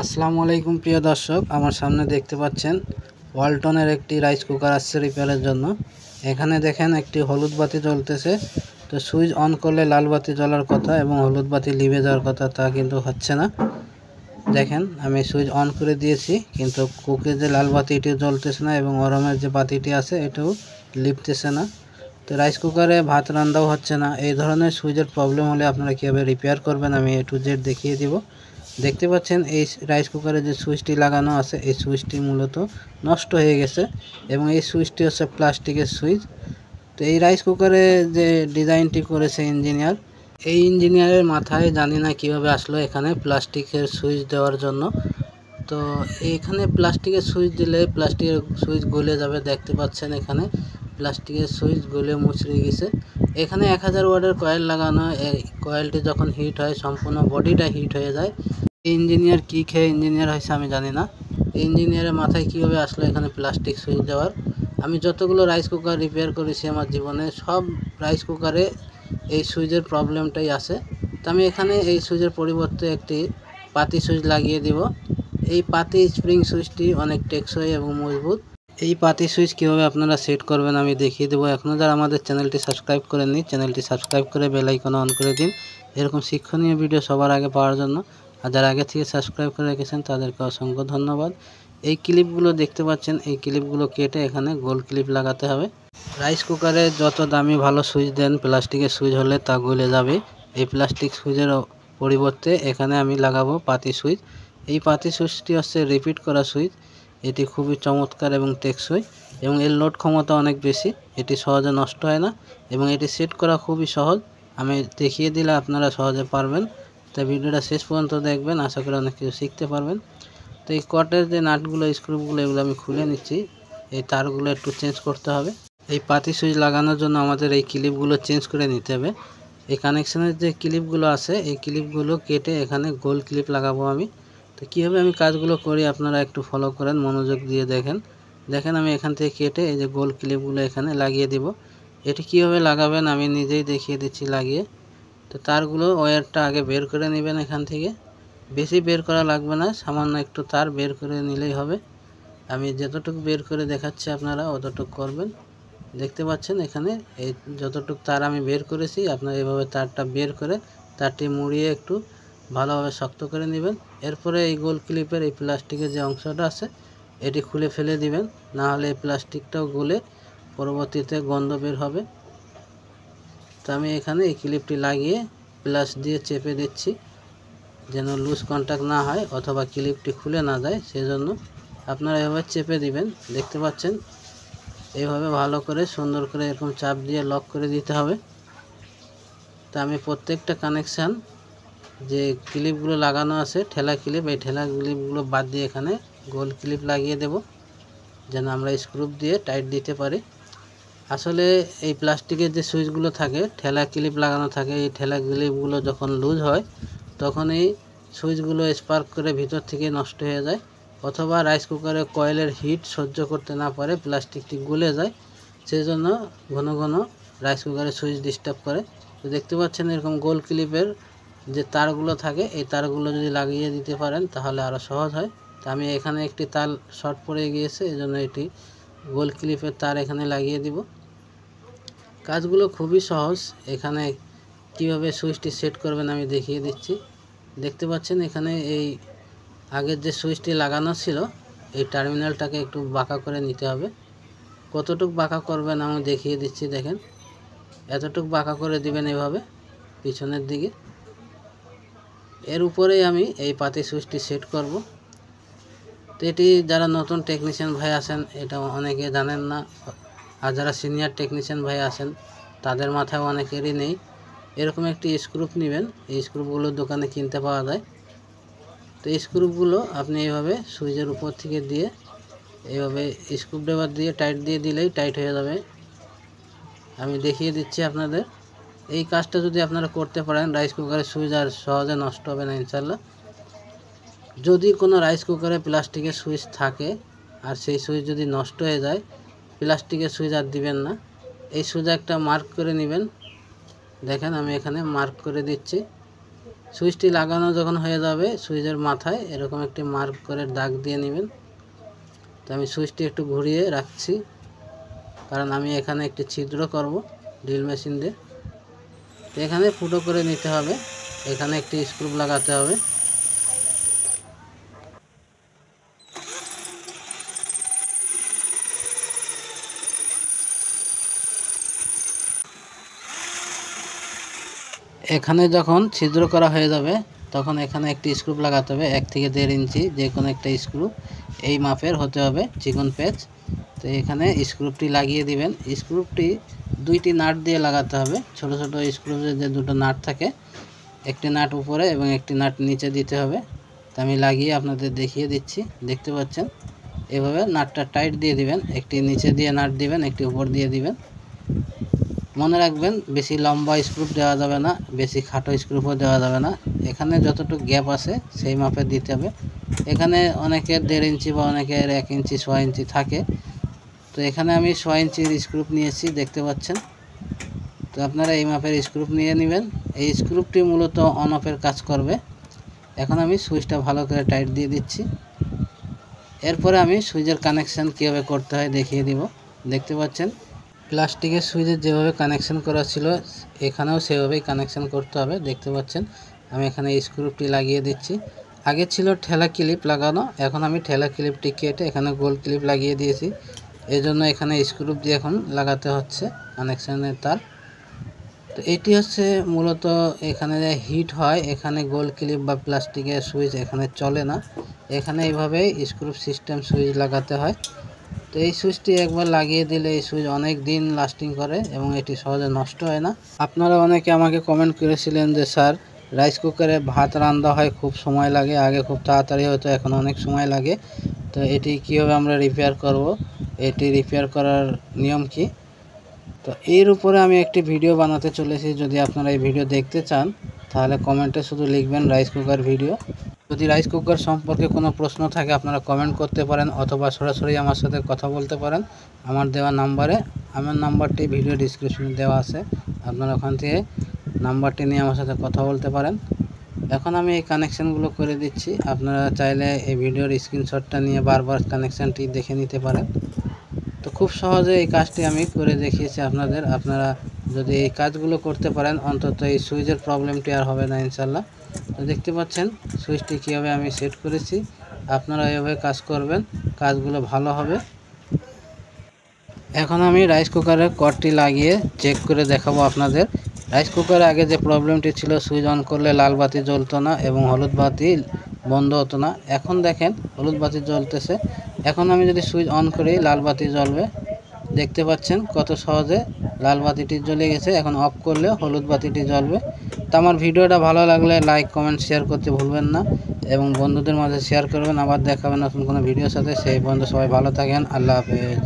আসসালামু আলাইকুম প্রিয় দর্শক আমার সামনে দেখতে পাচ্ছেন ওয়ালটনের একটি রাইস কুকার আসছে রিপেয়ারের জন্য এখানে দেখেন একটি হলুদ বাতি জ্বলতেছে তো সুইচ অন করলে লাল বাতি জ্বলার কথা এবং হলুদ বাতি লিভে যাওয়ার কথা তা কিন্তু হচ্ছে না দেখেন আমি সুইচ অন করে দিয়েছি কিন্তু কুকের যে লাল বাতিটি জ্বলতেছে না এবং গরমের যে বাতিটি আছে এটাও লিপতেছে না তো রাইস কুকারে ভাত রান্নাও হচ্ছে না এই ধরনের সুইচের প্রবলেম হলে আপনারা কীভাবে রিপেয়ার করবেন আমি এ টু জেড দেখিয়ে দিব দেখতে পাচ্ছেন এই রাইস কুকারে যে সুইচটি লাগানো আছে এই সুইচটি মূলত নষ্ট হয়ে গেছে এবং এই সুইচটি হচ্ছে প্লাস্টিকের সুইচ তো এই রাইস কুকারে যে ডিজাইনটি করেছে ইঞ্জিনিয়ার এই ইঞ্জিনিয়ারের মাথায় জানি না কিভাবে আসলো এখানে প্লাস্টিকের সুইচ দেওয়ার জন্য তো এখানে প্লাস্টিকের সুইচ দিলে প্লাস্টিকের সুইচ গলে যাবে দেখতে পাচ্ছেন এখানে প্লাস্টিকের সুইচ গলে মুচড়ে গেছে এখানে এক হাজার ওয়ার্ডের কয়েল লাগানো কয়েলটি যখন হিট হয় সম্পূর্ণ বডিটা হিট হয়ে যায় ইঞ্জিনিয়ার কী খেয়ে ইঞ্জিনিয়ার হয়েছে আমি জানি না ইঞ্জিনিয়ারের মাথায় কীভাবে আসলো এখানে প্লাস্টিক সুইচ দেওয়ার আমি যতগুলো রাইস কুকার রিপেয়ার করেছি আমার জীবনে সব রাইস কুকারে এই সুইচের প্রবলেমটাই আছে তো আমি এখানে এই সুইচের পরিবর্তে একটি পাতি সুইচ লাগিয়ে দিব এই পাতি স্প্রিং সুইচটি অনেক টেকসই এবং মজবুত এই পাতি সুইচ কীভাবে আপনারা সেট করবেন আমি দেখিয়ে দেবো এখনও যারা আমাদের চ্যানেলটি সাবস্ক্রাইব করেননি চ্যানেলটি সাবস্ক্রাইব করে বেলাইকন অন করে দিন এরকম শিক্ষণীয় ভিডিও সবার আগে পাওয়ার জন্য আর যারা আগে থেকে সাবস্ক্রাইব করে রেখেছেন তাদেরকে অসংখ্য ধন্যবাদ এই ক্লিপগুলো দেখতে পাচ্ছেন এই ক্লিপগুলো কেটে এখানে গোল ক্লিপ লাগাতে হবে রাইস কুকারে যত দামি ভালো সুইচ দেন প্লাস্টিকের সুইচ হলে তা গলে যাবে এই প্লাস্টিক সুইচের পরিবর্তে এখানে আমি লাগাবো পাতি সুইচ এই পাতি সুইচটি হচ্ছে রিপিট করা সুইচ এটি খুবই চমৎকার এবং টেকসই এবং এর লোড ক্ষমতা অনেক বেশি এটি সহজে নষ্ট হয় না এবং এটি সেট করা খুবই সহজ আমি দেখিয়ে দিলে আপনারা সহজে পারবেন তাই ভিডিওটা শেষ পর্যন্ত দেখবেন আশা করি অনেক কিছু শিখতে পারবেন তো এই কটের যে নাটগুলো স্ক্রুপগুলো এগুলো আমি খুলে নিচ্ছি এই তারগুলো একটু চেঞ্জ করতে হবে এই পাতি সুইচ লাগানোর জন্য আমাদের এই ক্লিপগুলো চেঞ্জ করে নিতে হবে এই কানেকশানের যে ক্লিপগুলো আছে এই ক্লিপগুলো কেটে এখানে গোল ক্লিপ লাগাবো আমি তো কীভাবে আমি কাজগুলো করি আপনারা একটু ফলো করেন মনোযোগ দিয়ে দেখেন দেখেন আমি এখান থেকে কেটে এই যে গোল ক্লিপগুলো এখানে লাগিয়ে দিব এটি কীভাবে লাগাবেন আমি নিজেই দেখিয়ে দিচ্ছি লাগিয়ে তো তারগুলো ওয়্যারটা আগে বের করে নেবেন এখান থেকে বেশি বের করা লাগবে না সামান্য একটু তার বের করে নিলেই হবে আমি যতটুক বের করে দেখাচ্ছি আপনারা অতটুক করবেন দেখতে পাচ্ছেন এখানে এই যতটুক তার আমি বের করেছি আপনারা এভাবে তারটা বের করে তারটি মুড়িয়ে একটু ভালোভাবে শক্ত করে নেবেন এরপরে এই গোল ক্লিপের এই প্লাস্টিকের যে অংশটা আছে এটি খুলে ফেলে দিবেন না হলে এই প্লাস্টিকটাও গলে পরবর্তীতে গন্ধ বের হবে তো আমি এখানে এই ক্লিপটি লাগিয়ে প্লাস দিয়ে চেপে দিচ্ছি যেন লুজ কন্ট্যাক্ট না হয় অথবা ক্লিপটি খুলে না যায় সেজন্য আপনারা এভাবে চেপে দিবেন দেখতে পাচ্ছেন এইভাবে ভালো করে সুন্দর করে এরকম চাপ দিয়ে লক করে দিতে হবে তো আমি প্রত্যেকটা কানেকশান যে ক্লিপগুলো লাগানো আছে ঠেলা ক্লিপ এই ঠেলা ক্লিপগুলো বাদ দিয়ে এখানে গোল ক্লিপ লাগিয়ে দেব যেন আমরা স্ক্রুপ দিয়ে টাইট দিতে পারি আসলে এই প্লাস্টিকের যে সুইচগুলো থাকে ঠেলা ক্লিপ লাগানো থাকে এই ঠেলা ক্লিপগুলো যখন লুজ হয় তখন এই সুইচগুলো স্পার্ক করে ভিতর থেকে নষ্ট হয়ে যায় অথবা রাইস কুকারে কয়েলের হিট সহ্য করতে না পারে প্লাস্টিকটি গলে যায় সেজন্য ঘন ঘন রাইস কুকারে সুইচ ডিস্টার্ব করে তো দেখতে পাচ্ছেন এরকম গোল ক্লিপের যে তারগুলো থাকে এই তারগুলো যদি লাগিয়ে দিতে পারেন তাহলে আরও সহজ হয় তো আমি এখানে একটি তাল শর্ট পড়ে গিয়েছে এই জন্য এটি গোল ক্লিপের তার এখানে লাগিয়ে দিব কাজগুলো খুবই সহজ এখানে কিভাবে সুইচটি সেট করবেন আমি দেখিয়ে দিচ্ছি দেখতে পাচ্ছেন এখানে এই আগের যে সুইচটি লাগানো ছিল এই টার্মিনালটাকে একটু বাঁকা করে নিতে হবে কতটুক বাঁকা করবেন আমি দেখিয়ে দিচ্ছি দেখেন এতটুক বাঁকা করে দিবেন এভাবে পিছনের দিকে এর উপরেই আমি এই পাতি সুইচটি সেট করব তো এটি যারা নতুন টেকনিশিয়ান ভাই আছেন এটা অনেকে জানেন না আর যারা সিনিয়র টেকনিশিয়ান ভাই আছেন তাদের মাথায় অনেকেরই নেই এরকম একটি স্ক্রুপ নেবেন এই স্ক্রুপগুলো দোকানে কিনতে পাওয়া যায় তো এই স্ক্রুপগুলো আপনি এইভাবে সুইচের উপর থেকে দিয়ে এইভাবে ড্রাইভার দিয়ে টাইট দিয়ে দিলেই টাইট হয়ে যাবে আমি দেখিয়ে দিচ্ছি আপনাদের এই কাজটা যদি আপনারা করতে পারেন রাইস কুকারের সুইচ আর সহজে নষ্ট হবে না ইনশাল্লাহ যদি কোনো রাইস কুকারে প্লাস্টিকের সুইচ থাকে আর সেই সুইচ যদি নষ্ট হয়ে যায় প্লাস্টিকের সুইচ আর দিবেন না এই সুইচ একটা মার্ক করে নেবেন দেখেন আমি এখানে মার্ক করে দিচ্ছি সুইচটি লাগানো যখন হয়ে যাবে সুইচের মাথায় এরকম একটি মার্ক করে দাগ দিয়ে নেবেন তো আমি সুইচটি একটু ঘুরিয়ে রাখছি কারণ আমি এখানে একটি ছিদ্র করব ড্রিল মেশিন দিয়ে এখানে ফুটো করে নিতে হবে এখানে একটি স্ক্রুপ লাগাতে হবে এখানে যখন ছিদ্র করা হয়ে যাবে তখন এখানে একটি স্ক্রুপ লাগাতে হবে এক থেকে দেড় ইঞ্চি যে কোনো একটা স্ক্রুপ এই মাপের হতে হবে চিকন পেচ তো এখানে স্ক্রুপটি লাগিয়ে দিবেন স্ক্রুপটি দুইটি নাট দিয়ে লাগাতে হবে ছোট ছোট স্ক্রুপে যে দুটো নাট থাকে একটি নাট উপরে এবং একটি নাট নিচে দিতে হবে তো আমি লাগিয়ে আপনাদের দেখিয়ে দিচ্ছি দেখতে পাচ্ছেন এভাবে নাটটা টাইট দিয়ে দিবেন একটি নিচে দিয়ে নাট দিবেন একটি উপর দিয়ে দিবেন মনে রাখবেন বেশি লম্বা স্ক্রুপ দেওয়া যাবে না বেশি খাটো স্ক্রুপও দেওয়া যাবে না এখানে যতটুকু গ্যাপ আছে সেই মাপে দিতে হবে এখানে অনেকের দেড় ইঞ্চি বা অনেকের এক ইঞ্চি ছয় ইঞ্চি থাকে তো এখানে আমি ছয় ইঞ্চির স্ক্রুপ নিয়েছি দেখতে পাচ্ছেন তো আপনারা এই মাপের স্ক্রুপ নিয়ে নেবেন এই স্ক্রুপটি মূলত অন অফের কাজ করবে এখন আমি সুইচটা ভালো করে টাইট দিয়ে দিচ্ছি এরপরে আমি সুইচের কানেকশান কীভাবে করতে হয় দেখিয়ে দিব দেখতে পাচ্ছেন প্লাস্টিকের সুইচের যেভাবে কানেকশন করা ছিল এখানেও সেভাবেই কানেকশন করতে হবে দেখতে পাচ্ছেন আমি এখানে স্ক্রুপটি লাগিয়ে দিচ্ছি আগে ছিল ঠেলা ক্লিপ লাগানো এখন আমি ঠেলা ক্লিপটি কেটে এখানে গোল ক্লিপ লাগিয়ে দিয়েছি এজন্য এখানে স্ক্রুপ দিয়ে এখন লাগাতে হচ্ছে কানেকশানের তার তো এটি হচ্ছে মূলত এখানে যে হিট হয় এখানে গোল ক্লিপ বা প্লাস্টিকের সুইচ এখানে চলে না এখানে এইভাবেই স্ক্রুপ সিস্টেম সুইচ লাগাতে হয় তো এই সুইচটি একবার লাগিয়ে দিলে এই সুইচ অনেক দিন লাস্টিং করে এবং এটি সহজে নষ্ট হয় না আপনারা অনেকে আমাকে কমেন্ট করেছিলেন যে স্যার রাইস কুকারে ভাত রান্না হয় খুব সময় লাগে আগে খুব তাড়াতাড়ি হতো এখন অনেক সময় লাগে তো এটি কীভাবে আমরা রিপেয়ার করব এটি রিপেয়ার করার নিয়ম কি তো এর উপরে আমি একটি ভিডিও বানাতে চলেছি যদি আপনারা এই ভিডিও দেখতে চান তাহলে কমেন্টে শুধু লিখবেন রাইস কুকার ভিডিও যদি রাইস কুকার সম্পর্কে কোনো প্রশ্ন থাকে আপনারা কমেন্ট করতে পারেন অথবা সরাসরি আমার সাথে কথা বলতে পারেন আমার দেওয়া নাম্বারে আমার নাম্বারটি ভিডিও ডিসক্রিপশনে দেওয়া আছে আপনারা ওখান থেকে নাম্বারটি নিয়ে আমার সাথে কথা বলতে পারেন এখন আমি এই কানেকশানগুলো করে দিচ্ছি আপনারা চাইলে এই ভিডিওর স্ক্রিনশটটা নিয়ে বারবার কানেকশানটি দেখে নিতে পারেন তো খুব সহজে এই কাজটি আমি করে দেখিয়েছি আপনাদের আপনারা যদি এই কাজগুলো করতে পারেন অন্তত এই সুইচের প্রবলেমটি আর হবে না ইনশাল্লাহ তো দেখতে পাচ্ছেন সুইচটি কীভাবে আমি সেট করেছি আপনারা এভাবে কাজ করবেন কাজগুলো ভালো হবে এখন আমি রাইস কুকারের কটটি লাগিয়ে চেক করে দেখাবো আপনাদের রাইস কুকারে আগে যে প্রবলেমটি ছিল সুইচ অন করলে লাল বাতি জ্বলতো না এবং হলুদ বাতি বন্ধ হতো না এখন দেখেন হলুদ বাতি জ্বলতেছে এখন আমি যদি সুইচ অন করি লাল বাতি জ্বলবে দেখতে পাচ্ছেন কত সহজে লাল বাতিটি জ্বলে গেছে এখন অফ করলে হলুদ বাতিটি জ্বলবে তো আমার ভিডিওটা ভালো লাগলে লাইক কমেন্ট শেয়ার করতে ভুলবেন না এবং বন্ধুদের মাঝে শেয়ার করবেন আবার দেখাবেন নতুন কোনো ভিডিওর সাথে সেই পর্যন্ত সবাই ভালো থাকেন আল্লাহ হাফেজ